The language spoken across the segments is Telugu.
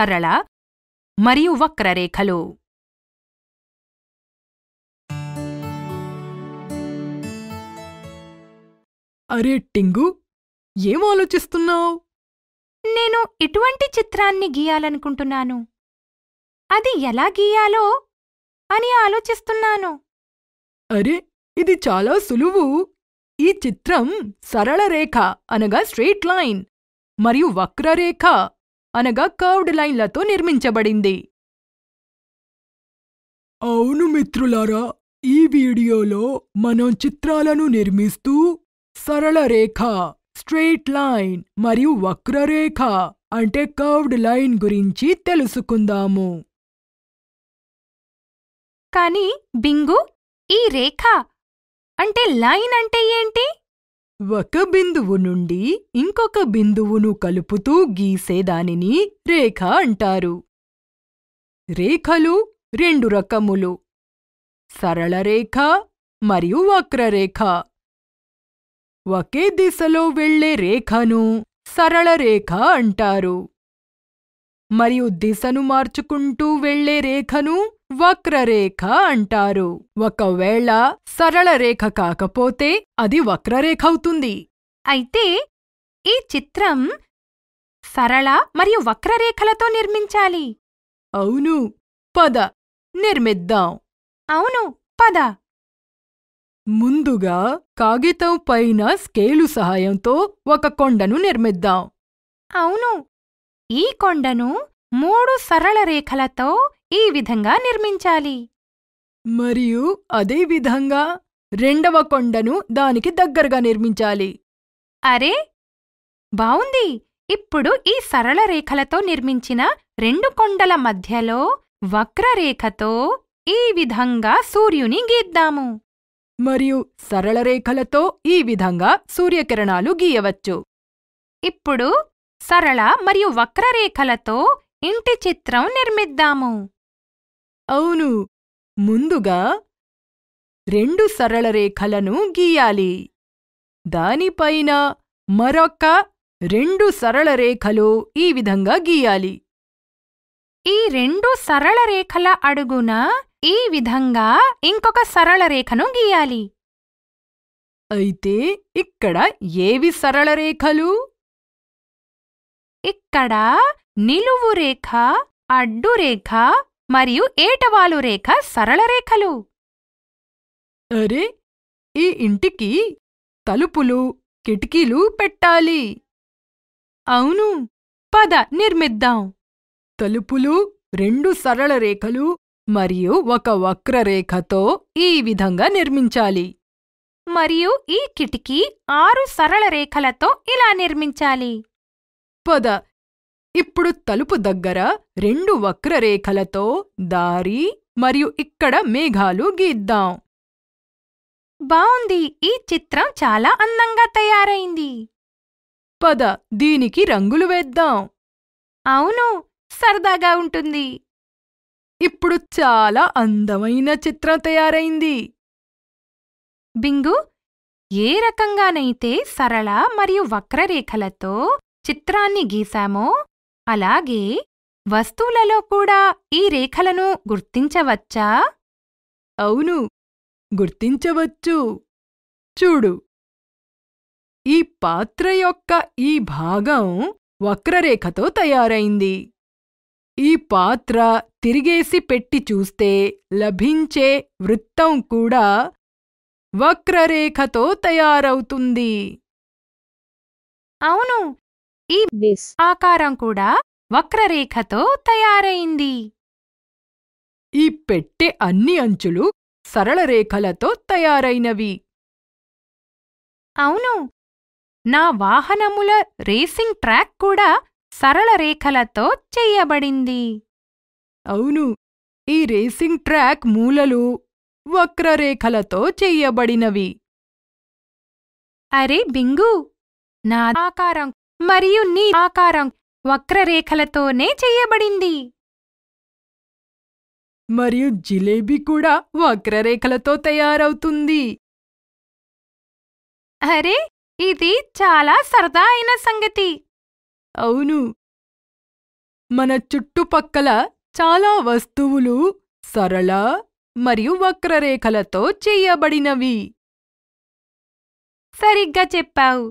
సరళ మరియు వక్రరేఖలు అరే టింగు ఏం ఆలోచిస్తున్నావు నేను ఎటువంటి చిత్రాన్ని గీయాలనుకుంటున్నాను అది ఎలా గీయాలో అని ఆలోచిస్తున్నాను అరే ఇది చాలా సులువు ఈ చిత్రం సరళ రేఖ అనగా స్ట్రెయిట్ లైన్ మరియు వక్రరేఖ అనగా కర్వ్డ్ లైన్లతో నిర్మించబడింది అవును మిత్రులారా ఈ వీడియోలో మనం చిత్రాలను నిర్మిస్తూ సరళ రేఖ స్ట్రెయిట్ లైన్ మరియు వక్రరేఖ అంటే కర్వ్డ్ లైన్ గురించి తెలుసుకుందాము కానీ బింగు ఈ రేఖ అంటే లైన్ అంటే ఏంటి ఒక బిందువు నుండి ఇంకొక బిందువును కలుపుతూ గీసేదానిని రేఖ అంటారు రేఖలు రెండు రకములు సరళ రేఖ మరియు వక్రరేఖ ఒకే దిశలో వెళ్లే రేఖను సరళ రేఖ అంటారు మరియు దిశను మార్చుకుంటూ వెళ్లే రేఖను వక్రరేఖ అంటారు ఒకవేళ సరళ రేఖ కాకపోతే అది వక్రరేఖ అవుతుంది అయితే ఈ చిత్రం సరళ మరియు వక్రరేఖలతో నిర్మించాలి అవును పద నిర్మిద్దాం అవును పద ముందుగా కాగితం పైన స్కేలు సహాయంతో ఒక కొండను నిర్మిద్దాం అవును ఈ కొండను మూడు సరళ రేఖలతో ఈ విధంగా నిర్మించాలి మరియు అదేవిధంగా రెండవ కొండను దానికి దగ్గరగా నిర్మించాలి అరే బావుంది ఇప్పుడు ఈ సరళ రేఖలతో నిర్మించిన రెండు కొండల మధ్యలో వక్రరేఖతో ఈ విధంగా సూర్యుని గీద్దాము మరియు సరళ రేఖలతో ఈ విధంగా సూర్యకిరణాలు గీయవచ్చు ఇప్పుడు సరళ మరియు వక్రరేఖలతో ఇంటి చిత్రం నిర్మిద్దాము అవును ముందుగా రెండు సరళ రేఖలను గీయాలి దానిపైన మరొక రెండు సరళ రేఖలు ఈ విధంగా గీయాలి ఈ రెండు సరళ రేఖల అడుగున ఈ విధంగా ఇంకొక సరళ రేఖను గీయాలి అయితే ఇక్కడ ఏవి సరళ రేఖలు ఇక్కడ నిలువు రేఖ అడ్డు రేఖ మరియు ఏటవాలు రేఖ సరళ రేఖలు అరే ఈ ఇంటికి తలుపులు కిటికీలు పెట్టాలి అవును పద నిర్మిద్దాం తలుపులు రెండు సరళ రేఖలు మరియు ఒక వక్రరేఖతో ఈ విధంగా నిర్మించాలి మరియు ఈ కిటికీ ఆరు సరళ రేఖలతో ఇలా నిర్మించాలి పద ఇప్పుడు తలుపు దగ్గర రెండు వక్రరేఖలతో దారి మరియు ఇక్కడ మేఘాలు గీద్దాం బావుంది ఈ చిత్రం చాలా అందంగా తయారైంది పద దీనికి రంగులు వేద్దాం అవును సరదాగా ఉంటుంది ఇప్పుడు చాలా అందమైన చిత్రం తయారైంది బింగు ఏ రకంగానైతే సరళ మరియు వక్రరేఖలతో చిత్రాన్ని గీశామో అలాగే వస్తువులలో కూడా ఈ రేఖలను గుర్తించవచ్చా అవును గుర్తించవచ్చు చూడు ఈ పాత్ర యొక్క ఈ భాగం వక్రరేఖతో తయారైంది ఈ పాత్ర తిరిగేసి పెట్టి చూస్తే లభించే వృత్తం కూడా వక్రరేఖతో తయారవుతుంది అవును ఈ డిస్ ఆకారం కూడా వక్రరేఖతో తయారైంది ఈ పెట్టె అన్ని అంచులు సరళ రేఖలతో తయారైనవి అవును నా వాహనముల రేసింగ్ ట్రాక్ కూడా సరళ రేఖలతో చెయ్యబడింది అవును ఈ రేసింగ్ ట్రాక్ మూలలు వక్రరేఖలతో చెయ్యబడినవి అరే బింగు నా ఆకారం మరియు నీ ఆకారం వక్రరేఖలతోనే చెయ్యబడింది మరియు జిలేబీ కూడా వక్రరేఖలతో తయారవుతుంది అరే ఇది చాలా సరదా అయిన సంగతి అవును మన చుట్టుపక్కల చాలా వస్తువులు సరళ మరియు వక్రరేఖలతో చెయ్యబడినవి సరిగ్గా చెప్పావు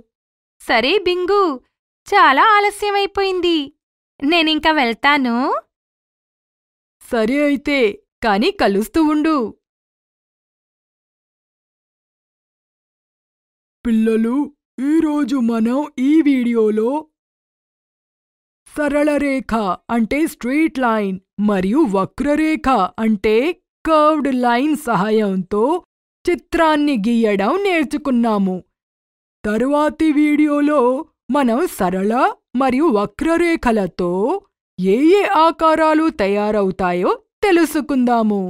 సరే బింగు చాలా ఆలస్యమైపోయింది నేనింక వెళ్తాను సరే అయితే కానీ కలుస్తూ ఉండు పిల్లలు ఈరోజు మనం ఈ వీడియోలో సరళ రేఖ అంటే స్ట్రీట్ లైన్ మరియు వక్రరేఖ అంటే కర్వ్డ్ లైన్ సహాయంతో చిత్రాన్ని గీయడం నేర్చుకున్నాము తరువాతి వీడియోలో మనం సరళ మరియు వక్రరేఖలతో ఏ ఏ ఆకారాలు తయారవుతాయో తెలుసుకుందాము